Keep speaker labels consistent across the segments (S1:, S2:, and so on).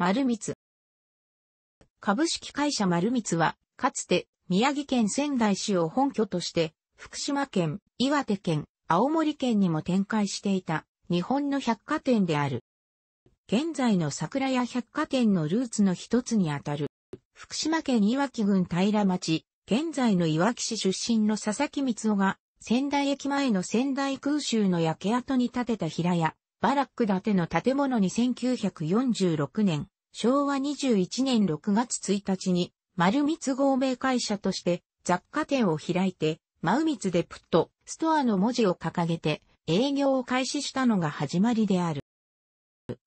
S1: 丸光。株式会社丸光は、かつて宮城県仙台市を本拠として、福島県、岩手県、青森県にも展開していた日本の百貨店である。現在の桜屋百貨店のルーツの一つにあたる、福島県いわき郡平町、現在のいわき市出身の佐々木光夫が、仙台駅前の仙台空襲の焼け跡に建てた平屋、バラック建ての建物に1946年、昭和21年6月1日に、丸密合名会社として雑貨店を開いて、マウミツデプット、ストアの文字を掲げて営業を開始したのが始まりである。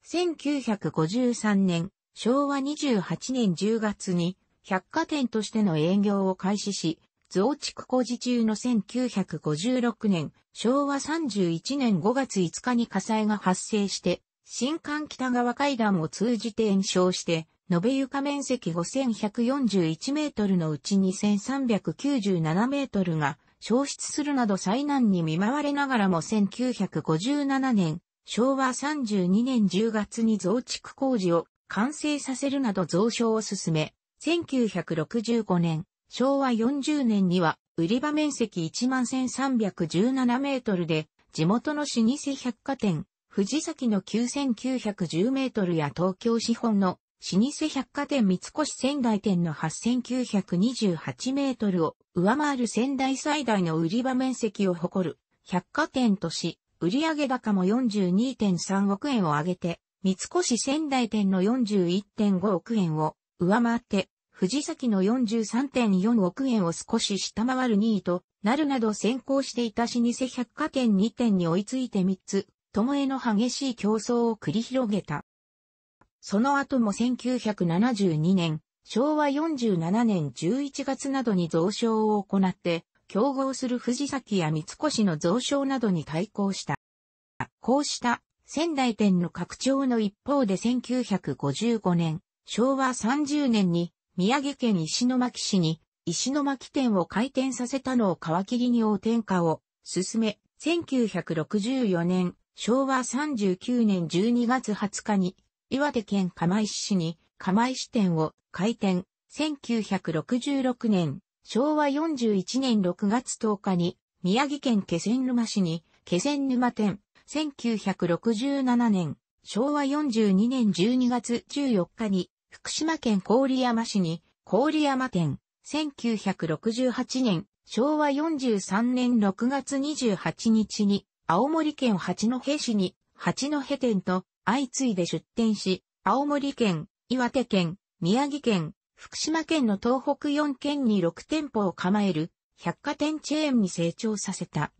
S1: 1953年、昭和28年10月に百貨店としての営業を開始し、増築工事中の1956年、昭和31年5月5日に火災が発生して、新館北側階段を通じて延焼して、延べ床面積5141メートルのうち2397メートルが消失するなど災難に見舞われながらも1957年、昭和32年10月に増築工事を完成させるなど増床を進め、1965年、昭和40年には売り場面積1万1317メートルで、地元の老舗百貨店、藤崎の9910メートルや東京資本の老舗百貨店三越仙台店の8928メートルを上回る仙台最大の売り場面積を誇る百貨店とし、売上高も42.3億円を上げて、三越仙台店の41.5億円を上回って藤崎の43.4億円を少し下回る2位となるなど先行していた老舗百貨店2店に追いついて3つ、ともえの激しい競争を繰り広げた。その後も1972年、昭和47年11月などに増床を行って、競合する藤崎や三越の増床などに対抗した。こうした仙台店の拡張の一方で1955年、昭和30年に宮城県石巻市に石巻店を開店させたのを皮切りに大天下を進め、1964年、昭和39年12月20日に、岩手県釜石市に釜石店を開店、1966年、昭和41年6月10日に、宮城県気仙沼市に気仙沼店、1967年、昭和42年12月14日に福島県郡山市に、郡山店、1968年、昭和43年6月28日に、青森県八戸市に、八戸店と相次いで出店し、青森県、岩手県、宮城県、福島県の東北4県に6店舗を構える百貨店チェーンに成長させた。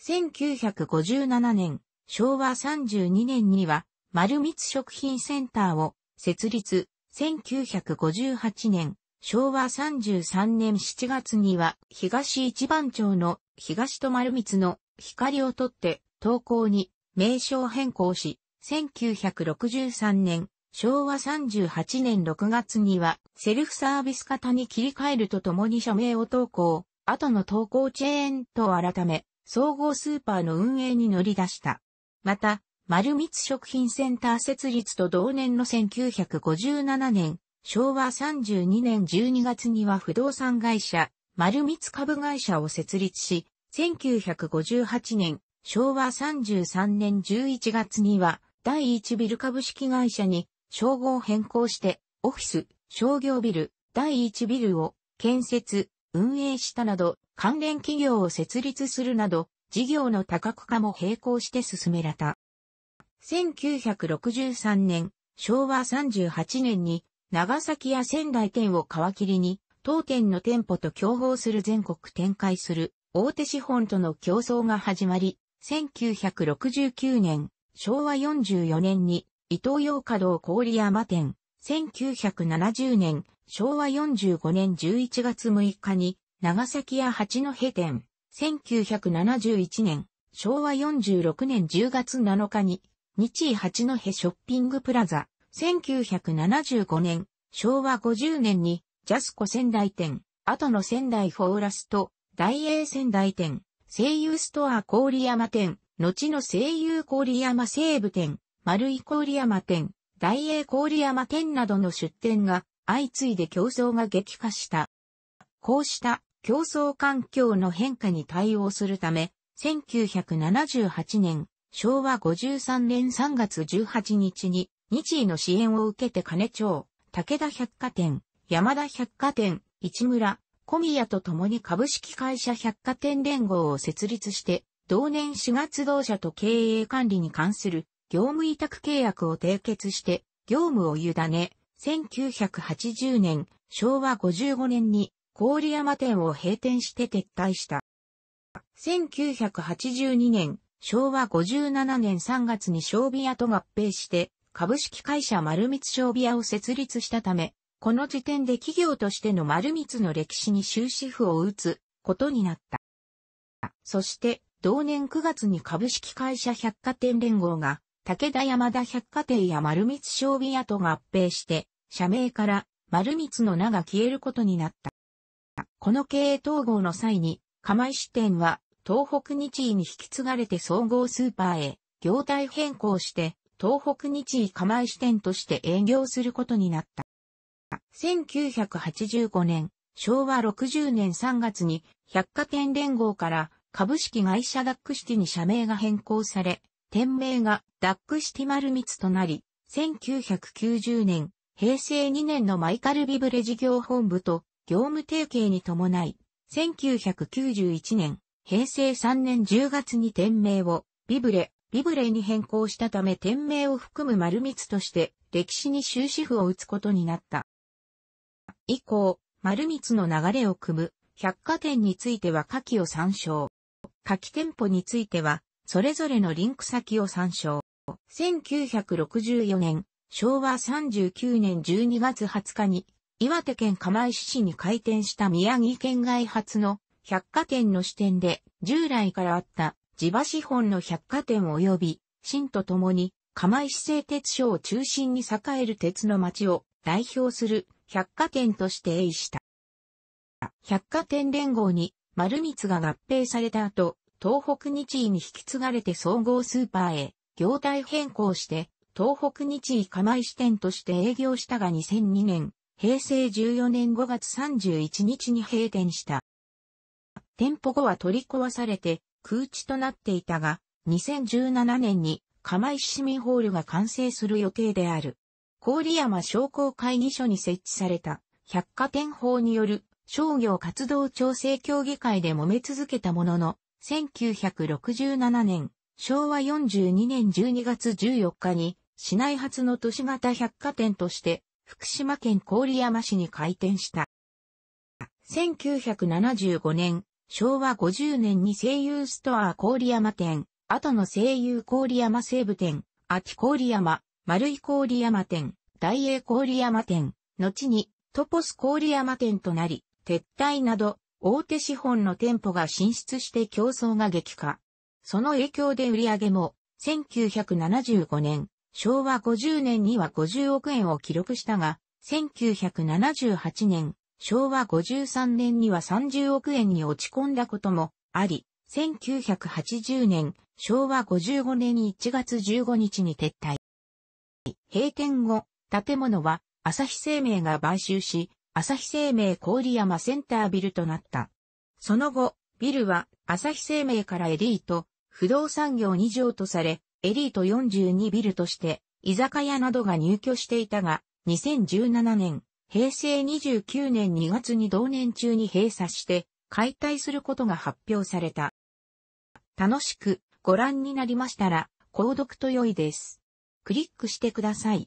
S1: 1957年、昭和32年には、丸光食品センターを設立、1958年、昭和33年7月には、東一番町の東と丸光の光をとって、投稿に名称変更し、1963年、昭和38年6月には、セルフサービス型に切り替えるとともに社名を投稿、後の投稿チェーンと改め、総合スーパーの運営に乗り出した。また、丸光食品センター設立と同年の1957年、昭和32年12月には不動産会社、丸光株会社を設立し、1958年、昭和33年11月には、第1ビル株式会社に、称号を変更して、オフィス、商業ビル、第1ビルを、建設、運営したなど、関連企業を設立するなど、事業の多角化も並行して進められた。1963年、昭和38年に、長崎や仙台店を皮切りに、当店の店舗と競合する全国展開する大手資本との競争が始まり、1969年、昭和44年に、伊東洋華道郡山店、1970年、昭和45年11月6日に、長崎屋八戸店、1971年、昭和46年10月7日に、日井八戸ショッピングプラザ、1975年、昭和50年に、ジャスコ仙台店、後の仙台フォーラスト、大英仙台店、声優ストア郡山店、後の声優郡山西部店、丸井郡山店、大英郡山店などの出店が相次いで競争が激化した。こうした競争環境の変化に対応するため、1978年、昭和53年3月18日に、日医の支援を受けて金町、武田百貨店、山田百貨店、市村、小宮と共に株式会社百貨店連合を設立して、同年4月同社と経営管理に関する業務委託契約を締結して、業務を委ね、1980年、昭和55年に郡山店を閉店して撤退した。1982年、昭和57年3月に小ビ屋と合併して、株式会社丸光小ビ屋を設立したため、この時点で企業としての丸光の歴史に終止符を打つことになった。そして、同年9月に株式会社百貨店連合が、武田山田百貨店や丸光商美屋と合併して、社名から丸光の名が消えることになった。この経営統合の際に、釜石店は東北日医に引き継がれて総合スーパーへ、業態変更して、東北日医釜支店として営業することになった。1985年、昭和60年3月に百貨店連合から株式会社ダックシティに社名が変更され、店名がダックシティ丸密となり、1990年、平成2年のマイカルビブレ事業本部と業務提携に伴い、1991年、平成3年10月に店名をビブレ、ビブレに変更したため店名を含む丸光として歴史に終止符を打つことになった。以降、丸光の流れを組む百貨店については下記を参照。下記店舗については、それぞれのリンク先を参照。1964年、昭和39年12月20日に、岩手県釜石市に開店した宮城県外発の百貨店の視点で従来からあった地場資本の百貨店及び、新と共に釜石製鉄所を中心に栄える鉄の町を代表する百貨店として栄した。百貨店連合に丸光が合併された後、東北日井に引き継がれて総合スーパーへ業態変更して、東北日井釜石店として営業したが2002年、平成14年5月31日に閉店した。店舗後は取り壊されて空地となっていたが、2017年に釜石市民ホールが完成する予定である。郡山商工会議所に設置された百貨店法による商業活動調整協議会で揉め続けたものの、1967年、昭和42年12月14日に、市内初の都市型百貨店として、福島県郡山市に開店した。1975年、昭和50年に声優ストア郡山店、後の声優郡山西部店、秋郡山、丸井郡山店、大英郡山店、後にトポス郡山店となり、撤退など大手資本の店舗が進出して競争が激化。その影響で売上も1975年、昭和50年には50億円を記録したが、1978年、昭和53年には30億円に落ち込んだこともあり、1980年、昭和55年1月15日に撤退。閉店後、建物は朝日生命が買収し、朝日生命郡山センタービルとなった。その後、ビルは朝日生命からエリート、不動産業2条とされ、エリート42ビルとして、居酒屋などが入居していたが、2017年、平成29年2月に同年中に閉鎖して解体することが発表された。楽しくご覧になりましたら、購読と良いです。クリックしてください。